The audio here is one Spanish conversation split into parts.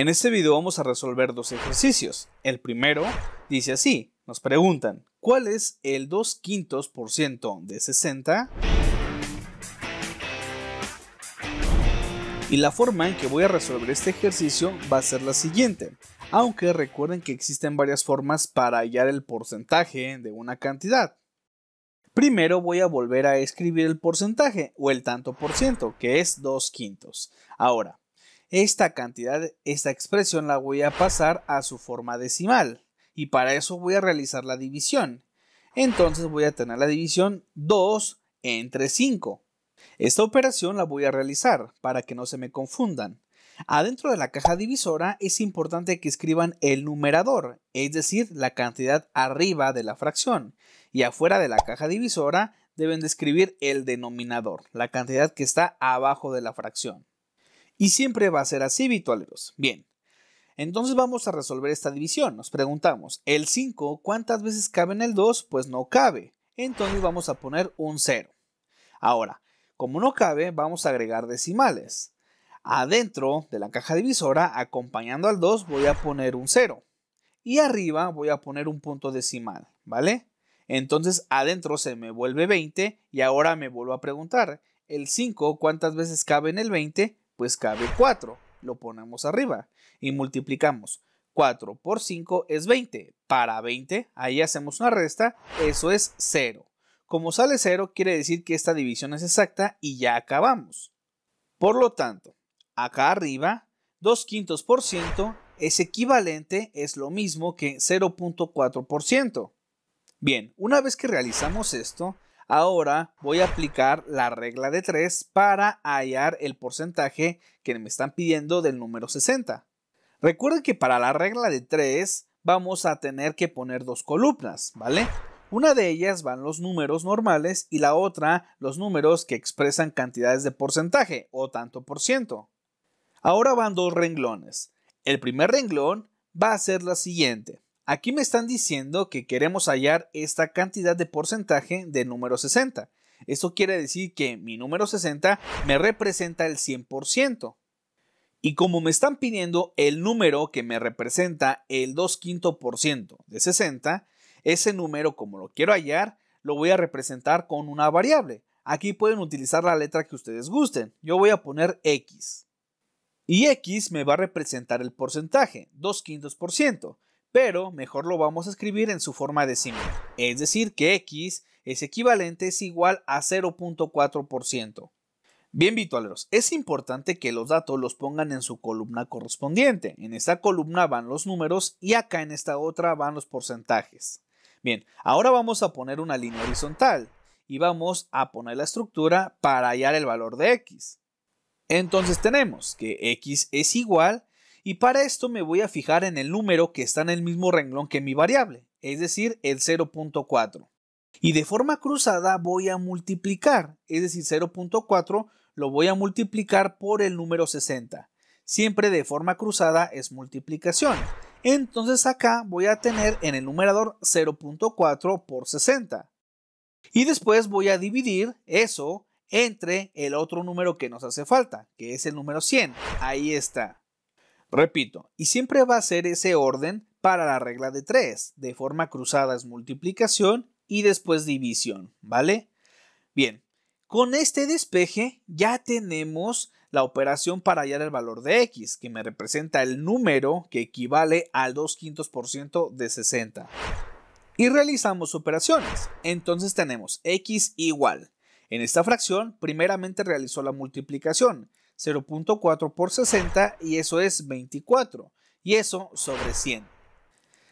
En este video vamos a resolver dos ejercicios. El primero dice así, nos preguntan, ¿cuál es el 2 quintos por ciento de 60? Y la forma en que voy a resolver este ejercicio va a ser la siguiente. Aunque recuerden que existen varias formas para hallar el porcentaje de una cantidad. Primero voy a volver a escribir el porcentaje o el tanto por ciento, que es 2 quintos. Ahora, esta cantidad, esta expresión la voy a pasar a su forma decimal y para eso voy a realizar la división. Entonces voy a tener la división 2 entre 5. Esta operación la voy a realizar para que no se me confundan. Adentro de la caja divisora es importante que escriban el numerador, es decir, la cantidad arriba de la fracción. Y afuera de la caja divisora deben de escribir el denominador, la cantidad que está abajo de la fracción. Y siempre va a ser así, vitualeros. Bien, entonces vamos a resolver esta división. Nos preguntamos, ¿el 5 cuántas veces cabe en el 2? Pues no cabe. Entonces vamos a poner un 0. Ahora, como no cabe, vamos a agregar decimales. Adentro de la caja divisora, acompañando al 2, voy a poner un 0. Y arriba voy a poner un punto decimal, ¿vale? Entonces adentro se me vuelve 20 y ahora me vuelvo a preguntar, ¿el 5 cuántas veces cabe en el 20? pues cabe 4. Lo ponemos arriba y multiplicamos. 4 por 5 es 20. Para 20, ahí hacemos una resta, eso es 0. Como sale 0, quiere decir que esta división es exacta y ya acabamos. Por lo tanto, acá arriba, 2 quintos por ciento es equivalente, es lo mismo que 0.4%. Bien, una vez que realizamos esto, Ahora voy a aplicar la regla de 3 para hallar el porcentaje que me están pidiendo del número 60. Recuerden que para la regla de 3 vamos a tener que poner dos columnas, ¿vale? Una de ellas van los números normales y la otra los números que expresan cantidades de porcentaje o tanto por ciento. Ahora van dos renglones. El primer renglón va a ser la siguiente. Aquí me están diciendo que queremos hallar esta cantidad de porcentaje de número 60. Esto quiere decir que mi número 60 me representa el 100%. Y como me están pidiendo el número que me representa el 2 quinto por ciento de 60, ese número como lo quiero hallar, lo voy a representar con una variable. Aquí pueden utilizar la letra que ustedes gusten. Yo voy a poner X. Y X me va a representar el porcentaje, 2 quintos por ciento pero mejor lo vamos a escribir en su forma decimal, es decir, que x es equivalente es igual a 0.4%. Bien, vitualeros, es importante que los datos los pongan en su columna correspondiente. En esta columna van los números y acá en esta otra van los porcentajes. Bien, ahora vamos a poner una línea horizontal y vamos a poner la estructura para hallar el valor de x. Entonces tenemos que x es igual y para esto me voy a fijar en el número que está en el mismo renglón que mi variable, es decir, el 0.4. Y de forma cruzada voy a multiplicar, es decir, 0.4 lo voy a multiplicar por el número 60. Siempre de forma cruzada es multiplicación. Entonces acá voy a tener en el numerador 0.4 por 60. Y después voy a dividir eso entre el otro número que nos hace falta, que es el número 100. Ahí está. Repito, y siempre va a ser ese orden para la regla de 3, de forma cruzada es multiplicación y después división, ¿vale? Bien, con este despeje ya tenemos la operación para hallar el valor de x, que me representa el número que equivale al 2 quintos por ciento de 60. Y realizamos operaciones. Entonces tenemos x igual. En esta fracción, primeramente realizó la multiplicación. 0.4 por 60 y eso es 24, y eso sobre 100.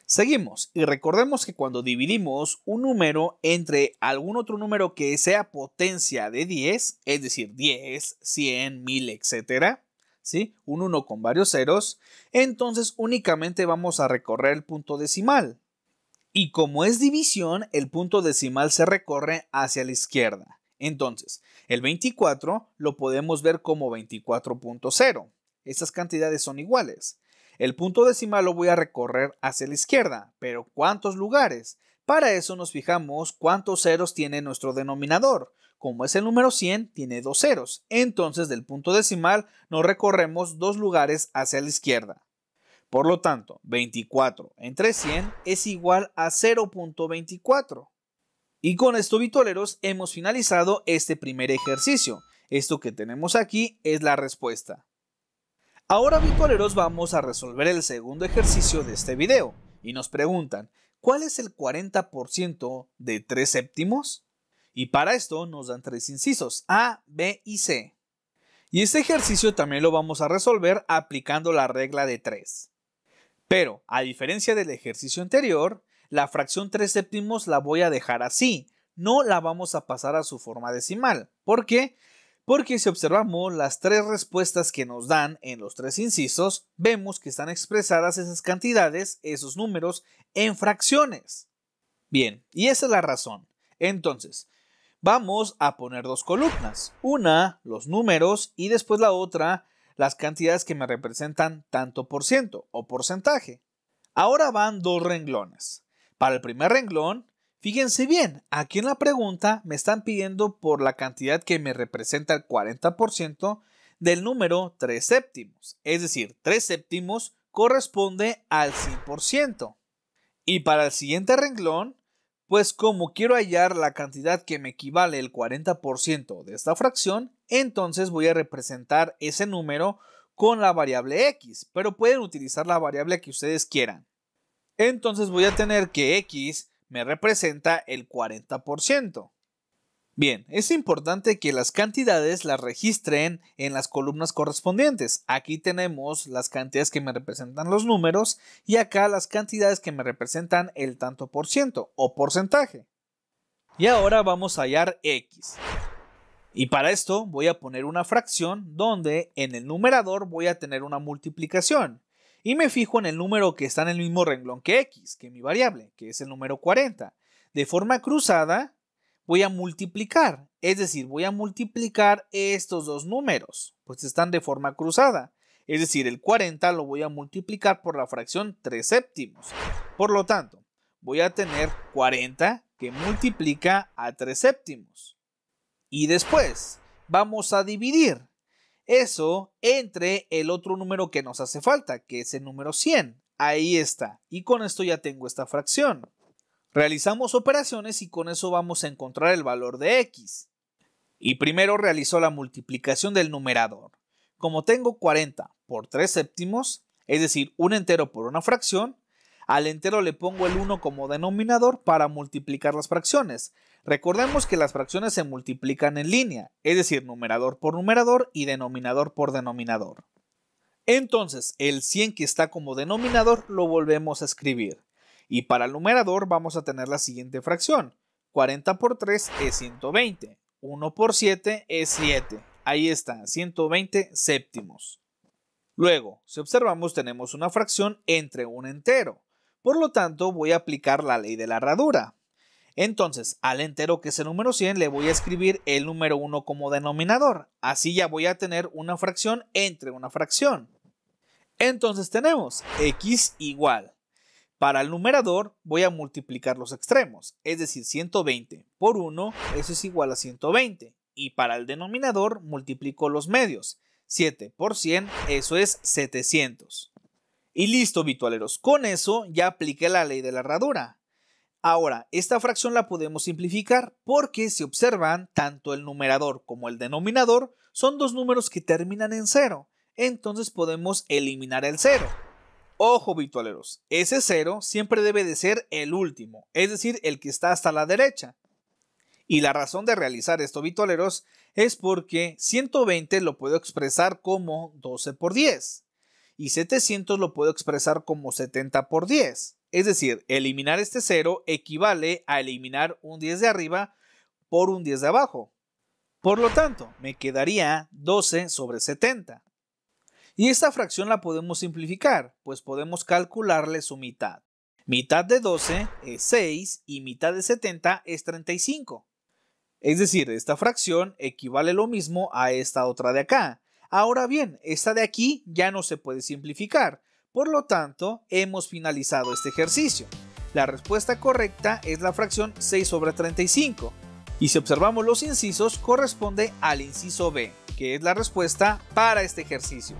Seguimos y recordemos que cuando dividimos un número entre algún otro número que sea potencia de 10, es decir, 10, 100, 1000, etc., ¿sí? un 1 con varios ceros, entonces únicamente vamos a recorrer el punto decimal. Y como es división, el punto decimal se recorre hacia la izquierda. Entonces, el 24 lo podemos ver como 24.0. Estas cantidades son iguales. El punto decimal lo voy a recorrer hacia la izquierda, pero ¿cuántos lugares? Para eso nos fijamos cuántos ceros tiene nuestro denominador. Como es el número 100, tiene dos ceros. Entonces, del punto decimal nos recorremos dos lugares hacia la izquierda. Por lo tanto, 24 entre 100 es igual a 0.24. Y con esto, vitoleros, hemos finalizado este primer ejercicio. Esto que tenemos aquí es la respuesta. Ahora, vitoleros, vamos a resolver el segundo ejercicio de este video. Y nos preguntan, ¿cuál es el 40% de 3 séptimos? Y para esto nos dan tres incisos, A, B y C. Y este ejercicio también lo vamos a resolver aplicando la regla de 3. Pero, a diferencia del ejercicio anterior, la fracción 3 séptimos la voy a dejar así, no la vamos a pasar a su forma decimal. ¿Por qué? Porque si observamos las tres respuestas que nos dan en los tres incisos, vemos que están expresadas esas cantidades, esos números, en fracciones. Bien, y esa es la razón. Entonces, vamos a poner dos columnas. Una, los números, y después la otra, las cantidades que me representan tanto por ciento o porcentaje. Ahora van dos renglones. Para el primer renglón, fíjense bien, aquí en la pregunta me están pidiendo por la cantidad que me representa el 40% del número 3 séptimos, es decir, 3 séptimos corresponde al 100%. Y para el siguiente renglón, pues como quiero hallar la cantidad que me equivale el 40% de esta fracción, entonces voy a representar ese número con la variable x, pero pueden utilizar la variable que ustedes quieran entonces voy a tener que X me representa el 40%. Bien, es importante que las cantidades las registren en las columnas correspondientes. Aquí tenemos las cantidades que me representan los números y acá las cantidades que me representan el tanto por ciento o porcentaje. Y ahora vamos a hallar x. Y para esto voy a poner una fracción donde en el numerador voy a tener una multiplicación y me fijo en el número que está en el mismo renglón que x, que mi variable, que es el número 40. De forma cruzada, voy a multiplicar, es decir, voy a multiplicar estos dos números, pues están de forma cruzada. Es decir, el 40 lo voy a multiplicar por la fracción 3 séptimos. Por lo tanto, voy a tener 40 que multiplica a 3 séptimos. Y después vamos a dividir eso entre el otro número que nos hace falta, que es el número 100. Ahí está. Y con esto ya tengo esta fracción. Realizamos operaciones y con eso vamos a encontrar el valor de x. Y primero realizo la multiplicación del numerador. Como tengo 40 por 3 séptimos, es decir, un entero por una fracción, al entero le pongo el 1 como denominador para multiplicar las fracciones. Recordemos que las fracciones se multiplican en línea, es decir, numerador por numerador y denominador por denominador. Entonces, el 100 que está como denominador lo volvemos a escribir. Y para el numerador vamos a tener la siguiente fracción. 40 por 3 es 120, 1 por 7 es 7. Ahí está, 120 séptimos. Luego, si observamos, tenemos una fracción entre un entero. Por lo tanto, voy a aplicar la ley de la herradura. Entonces, al entero que es el número 100, le voy a escribir el número 1 como denominador. Así ya voy a tener una fracción entre una fracción. Entonces tenemos x igual. Para el numerador voy a multiplicar los extremos, es decir, 120 por 1, eso es igual a 120. Y para el denominador multiplico los medios, 7 por 100, eso es 700. Y listo, vitualeros. Con eso ya apliqué la ley de la herradura. Ahora, esta fracción la podemos simplificar porque si observan, tanto el numerador como el denominador son dos números que terminan en cero. Entonces podemos eliminar el cero. Ojo, vitualeros, ese cero siempre debe de ser el último, es decir, el que está hasta la derecha. Y la razón de realizar esto, vitualeros, es porque 120 lo puedo expresar como 12 por 10 y 700 lo puedo expresar como 70 por 10. Es decir, eliminar este 0 equivale a eliminar un 10 de arriba por un 10 de abajo. Por lo tanto, me quedaría 12 sobre 70. Y esta fracción la podemos simplificar, pues podemos calcularle su mitad. Mitad de 12 es 6 y mitad de 70 es 35. Es decir, esta fracción equivale lo mismo a esta otra de acá, Ahora bien, esta de aquí ya no se puede simplificar, por lo tanto, hemos finalizado este ejercicio. La respuesta correcta es la fracción 6 sobre 35, y si observamos los incisos, corresponde al inciso B, que es la respuesta para este ejercicio.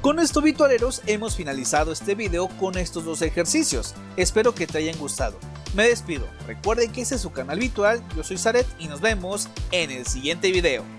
Con esto, vitualeros, hemos finalizado este video con estos dos ejercicios. Espero que te hayan gustado. Me despido. Recuerden que este es su canal virtual. Yo soy Zaret y nos vemos en el siguiente video.